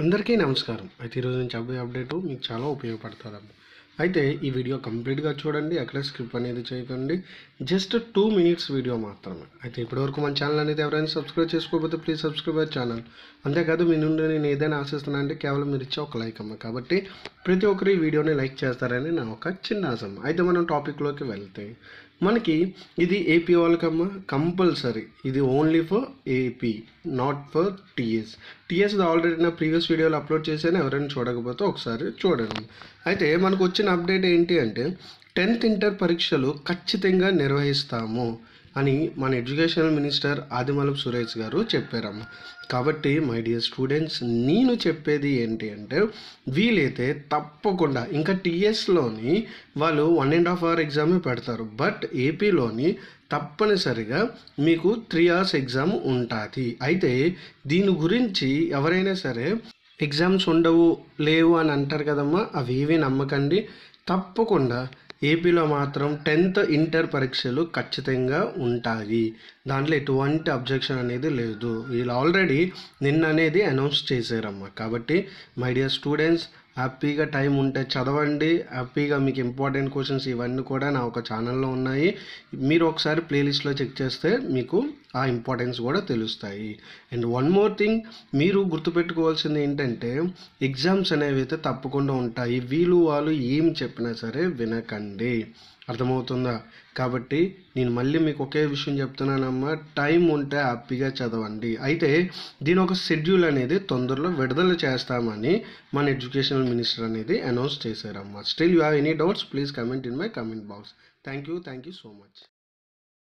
అందరికీ నమస్కారం అయితే ఈరోజు నేను చెప్పే అప్డేటు మీకు చాలా ఉపయోగపడుతుంది అయితే ఈ వీడియో కంప్లీట్గా చూడండి అక్కడ స్క్రిప్ అనేది చేయకండి జస్ట్ టూ మినిట్స్ వీడియో మాత్రమే అయితే ఇప్పటివరకు మన ఛానల్ అనేది ఎవరైనా సబ్స్క్రైబ్ చేసుకోకపోతే ప్లీజ్ సబ్స్క్రైబ్ ఛానల్ అంతేకాదు మీ నుండి నేను ఏదైనా ఆశిస్తున్నా అంటే కేవలం మీరు ఇచ్చే ఒక లైక్ అమ్మ కాబట్టి ప్రతి ఒక్కరు ఈ వీడియోని లైక్ చేస్తారని నా ఒక చిన్న ఆశం అయితే మనం టాపిక్లోకి వెళ్తే మనకి ఇది ఏపీ వాళ్ళకమ్మ కంపల్సరీ ఇది only for AP not for TS TS already నా ప్రీవియస్ వీడియోలో అప్లోడ్ చేశాను ఎవరైనా చూడకపోతే ఒకసారి చూడండి అయితే మనకు వచ్చే వచ్చిన అప్డేట్ ఏంటి అంటే టెన్త్ ఇంటర్ పరీక్షలు ఖచ్చితంగా నిర్వహిస్తాము అని మన ఎడ్యుకేషనల్ మినిస్టర్ ఆదిమలపు సురేష్ గారు చెప్పారమ్మ కాబట్టి మై డియర్ స్టూడెంట్స్ నేను చెప్పేది ఏంటి అంటే వీలైతే తప్పకుండా ఇంకా టీఎస్లోని వాళ్ళు వన్ అండ్ హాఫ్ అవర్ ఎగ్జామే పెడతారు బట్ ఏపీలోని తప్పనిసరిగా మీకు త్రీ అవర్స్ ఎగ్జామ్ ఉంటుంది అయితే దీని గురించి ఎవరైనా సరే ఎగ్జామ్స్ ఉండవు లేవు అని అంటారు కదమ్మా అవి ఇవి నమ్మకండి తప్పకుండా ఏపీలో మాత్రం టెన్త్ ఇంటర్ పరీక్షలు ఖచ్చితంగా ఉంటాయి దాంట్లో ఎటువంటి అబ్జెక్షన్ అనేది లేదు వీళ్ళు ఆల్రెడీ నిన్న అనేది అనౌన్స్ చేశారమ్మా కాబట్టి మై డియర్ స్టూడెంట్స్ హ్యాపీగా టైం ఉంటే చదవండి హ్యాపీగా మీకు ఇంపార్టెంట్ క్వశ్చన్స్ ఇవన్నీ కూడా నా ఒక ఛానల్లో ఉన్నాయి మీరు ఒకసారి ప్లేలిస్ట్లో చెక్ చేస్తే మీకు ఆ ఇంపార్టెన్స్ కూడా తెలుస్తాయి అండ్ వన్ మోర్ థింగ్ మీరు గుర్తుపెట్టుకోవాల్సింది ఏంటంటే ఎగ్జామ్స్ అనేవి అయితే తప్పకుండా ఉంటాయి వీళ్ళు వాళ్ళు ఏం చెప్పినా సరే వినకండి అర్థమవుతుందా కాబట్టి నేను మళ్ళీ మీకు ఒకే విషయం చెప్తున్నానమ్మా టైం ఉంటే హ్యాపీగా చదవండి అయితే దీని ఒక షెడ్యూల్ అనేది తొందరలో విడుదల చేస్తామని మన ఎడ్యుకేషనల్ మినిస్టర్ అనేది అనౌన్స్ చేశారమ్మా still you have any doubts please comment in my comment box thank you thank you so much